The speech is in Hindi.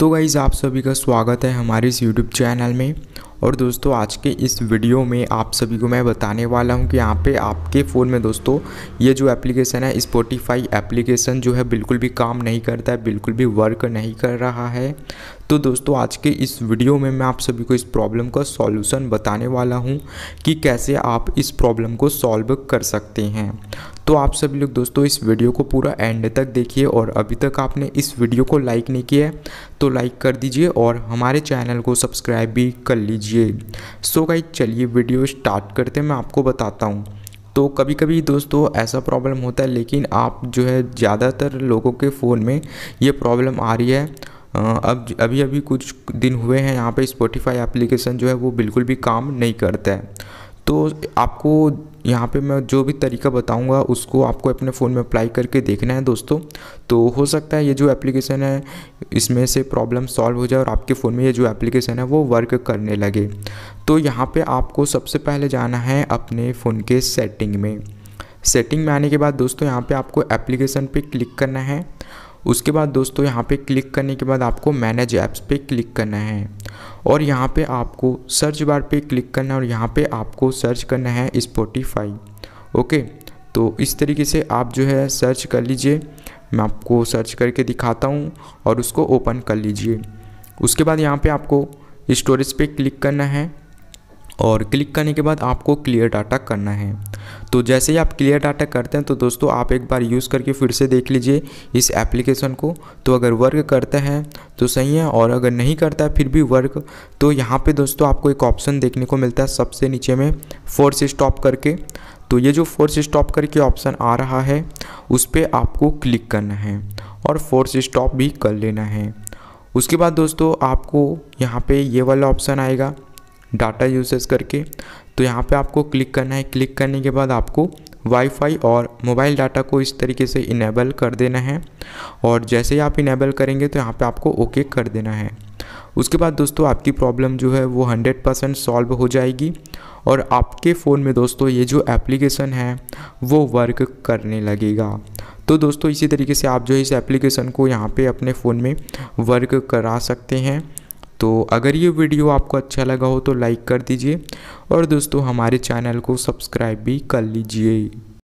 तो गाइज़ आप सभी का स्वागत है हमारे इस यूट्यूब चैनल में और दोस्तों आज के इस वीडियो में आप सभी को मैं बताने वाला हूं कि यहाँ पे आपके फ़ोन में दोस्तों ये जो एप्लीकेशन है स्पोटिफाई एप्लीकेशन जो है बिल्कुल भी काम नहीं करता है बिल्कुल भी वर्क नहीं कर रहा है तो दोस्तों आज के इस वीडियो में मैं आप सभी को इस प्रॉब्लम का सॉल्यूशन बताने वाला हूँ कि कैसे आप इस प्रॉब्लम को सॉल्व कर सकते हैं तो आप सभी लोग दोस्तों इस वीडियो को पूरा एंड तक देखिए और अभी तक आपने इस वीडियो को लाइक नहीं किया तो लाइक कर दीजिए और हमारे चैनल को सब्सक्राइब भी कर लीजिए कीजिए सो गाई चलिए वीडियो स्टार्ट करते मैं आपको बताता हूँ तो कभी कभी दोस्तों ऐसा प्रॉब्लम होता है लेकिन आप जो है ज़्यादातर लोगों के फ़ोन में ये प्रॉब्लम आ रही है अब अभी अभी कुछ दिन हुए हैं यहाँ पे स्पोटिफाई एप्लीकेशन जो है वो बिल्कुल भी काम नहीं करता है तो आपको यहाँ पे मैं जो भी तरीका बताऊँगा उसको आपको अपने फ़ोन में अप्लाई करके देखना है दोस्तों तो हो सकता है ये जो एप्लीकेशन है इसमें से प्रॉब्लम सॉल्व हो जाए और आपके फ़ोन में ये जो एप्लीकेशन है वो वर्क करने लगे तो यहाँ पर आपको सबसे पहले जाना है अपने फ़ोन के सेटिंग में सेटिंग में आने के बाद दोस्तों यहाँ पर आपको एप्लीकेशन पर क्लिक करना है उसके बाद दोस्तों यहाँ पे क्लिक करने के बाद आपको मैनेज ऐप्स पे क्लिक करना है और यहाँ पे आपको सर्च बार पे क्लिक करना है और यहाँ पे आपको सर्च करना है स्पोटिफाई ओके तो इस तरीके से आप जो है सर्च कर लीजिए मैं आपको सर्च करके दिखाता हूँ और उसको ओपन कर लीजिए उसके बाद यहाँ पे आपको स्टोरेज पे क्लिक करना है और क्लिक करने के बाद आपको क्लियर डाटा करना है तो जैसे ही आप क्लियर डाटा करते हैं तो दोस्तों आप एक बार यूज़ करके फिर से देख लीजिए इस एप्लीकेशन को तो अगर वर्क करते हैं तो सही है और अगर नहीं करता है फिर भी वर्क तो यहाँ पे दोस्तों आपको एक ऑप्शन देखने को मिलता है सबसे नीचे में फोर्स स्टॉप करके तो ये जो फोर्स स्टॉप करके ऑप्शन आ रहा है उस पर आपको क्लिक करना है और फोर्स स्टॉप भी कर लेना है उसके बाद दोस्तों आपको यहाँ पे ये वाला ऑप्शन आएगा डाटा यूसेज करके तो यहाँ पे आपको क्लिक करना है क्लिक करने के बाद आपको वाईफाई और मोबाइल डाटा को इस तरीके से इनेबल कर देना है और जैसे ही आप इनेबल करेंगे तो यहाँ पे आपको ओके कर देना है उसके बाद दोस्तों आपकी प्रॉब्लम जो है वो 100 परसेंट सॉल्व हो जाएगी और आपके फ़ोन में दोस्तों ये जो एप्लीकेशन है वो वर्क करने लगेगा तो दोस्तों इसी तरीके से आप जो है इस एप्लीकेशन को यहाँ पे अपने फ़ोन में वर्क करा सकते हैं तो अगर ये वीडियो आपको अच्छा लगा हो तो लाइक कर दीजिए और दोस्तों हमारे चैनल को सब्सक्राइब भी कर लीजिए